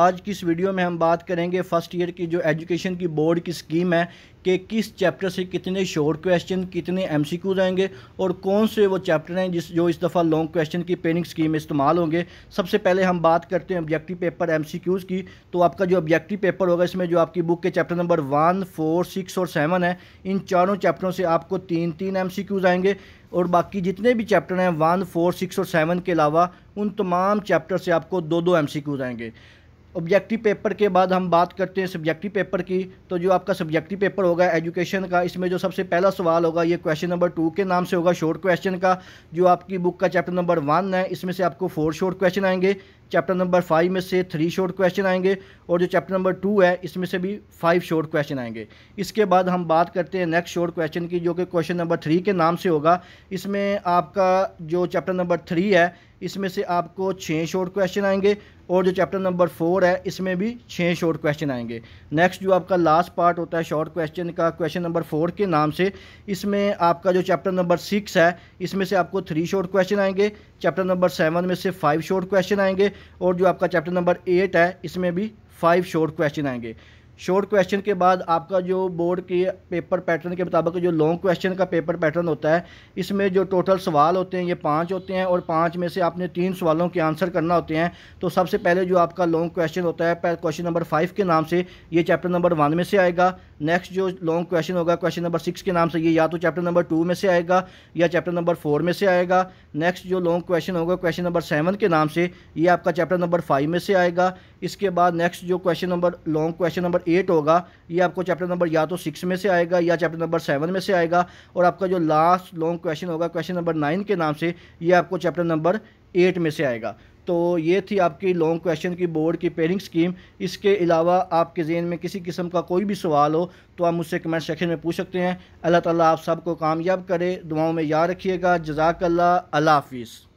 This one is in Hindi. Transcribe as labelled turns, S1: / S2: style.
S1: आज की इस वीडियो में हम बात करेंगे फ़र्स्ट ईयर की जो एजुकेशन की बोर्ड की स्कीम है कि किस चैप्टर से कितने शॉर्ट क्वेश्चन कितने एम सी क्यूज आएंगे और कौन से वो चैप्टर हैं जिस जो इस दफ़ा लॉन्ग क्वेश्चन की पेनिंग स्कीम में इस्तेमाल होंगे सबसे पहले हम बात करते हैं objective paper M C Qs की तो आपका जो ऑब्जेक्टिव पेपर होगा इसमें जो आपकी बुक के chapter number one four six और सेवन है इन चारों चैप्टरों से आपको तीन तीन एम सी क्यूज़ आएंगे और बाकी जितने भी चैप्टर हैं वन फोर सिक्स और सेवन के अलावा उन तमाम चैप्टर से आपको दो दो एम सी क्यूज़ आएंगे ऑब्जेक्टिव पेपर के बाद हम बात करते हैं सब्जेक्टिव पेपर की तो जो आपका सब्जेक्टिव पेपर होगा एजुकेशन का इसमें जो सबसे पहला सवाल होगा ये क्वेश्चन नंबर टू के नाम से होगा शॉर्ट क्वेश्चन का जो आपकी बुक का चैप्टर नंबर वन है इसमें से आपको फोर शॉर्ट क्वेश्चन आएंगे चैप्टर नंबर फाइव में से थ्री शॉर्ट क्वेश्चन आएंगे और जो चैप्टर नंबर टू है इसमें से भी फाइव शॉर्ट क्वेश्चन आएंगे इसके बाद हम बात करते हैं नेक्स्ट शॉर्ट क्वेश्चन की जो कि क्वेश्चन नंबर थ्री के नाम से होगा इसमें आपका जो चैप्टर नंबर थ्री है इसमें से आपको छः शॉर्ट क्वेश्चन आएंगे और जो चैप्टर नंबर फोर है इसमें भी छः शॉर्ट क्वेश्चन आएंगे नेक्स्ट जो आपका लास्ट पार्ट होता है शॉर्ट क्वेश्चन का क्वेश्चन नंबर फोर के नाम से इसमें आपका जो चैप्टर नंबर सिक्स है इसमें से आपको थ्री शॉर्ट क्वेश्चन आएंगे चैप्टर नंबर सेवन में से फाइव शॉर्ट क्वेश्चन आएंगे और जो आपका चैप्टर नंबर एट है इसमें भी फाइव शॉर्ट क्वेश्चन आएंगे शॉर्ट क्वेश्चन के बाद आपका जो बोर्ड के पेपर पैटर्न के मुताबिक जो लॉन्ग क्वेश्चन का पेपर पैटर्न होता है इसमें जो टोटल सवाल होते हैं ये पाँच होते हैं और पाँच में से आपने तीन सवालों के आंसर करना होते हैं तो सबसे पहले जो आपका लॉन्ग क्वेश्चन होता है क्वेश्चन नंबर फाइव के नाम से ये चैप्टर नंबर वन में से आएगा नेक्स्ट जो लॉन्ग क्वेश्चन होगा क्वेश्चन नंबर सिक्स के नाम से ये या तो चैप्टर नंबर टू में से आएगा या चैप्टर नंबर फोर में से आएगा नेक्स्ट जो लॉन्ग क्वेश्चन होगा क्वेश्चन नंबर सेवन के नाम से ये आपका चैप्टर नंबर फाइव में से आएगा इसके बाद नेक्स्ट जो question number long question number eight होगा ये आपको चैप्टर नंबर या तो सिक्स में से आएगा या चैप्टर नंबर सेवन में से आएगा और आपका जो लास्ट लॉन्ग क्वेश्चन होगा क्वेश्चन नंबर नाइन के नाम से ये आपको चैप्टर नंबर एट में से आएगा तो ये थी आपकी लॉन्ग क्वेश्चन की बोर्ड की पेरिंग स्कीम इसके अलावा आपके जेन में किसी किस्म का कोई भी सवाल हो तो आप मुझसे कमेंट सेक्शन में पूछ सकते हैं अल्लाह ताला आप सबको कामयाब करे दुआओं में याद रखिएगा जजाकल्ला अल्लाह हाफिज़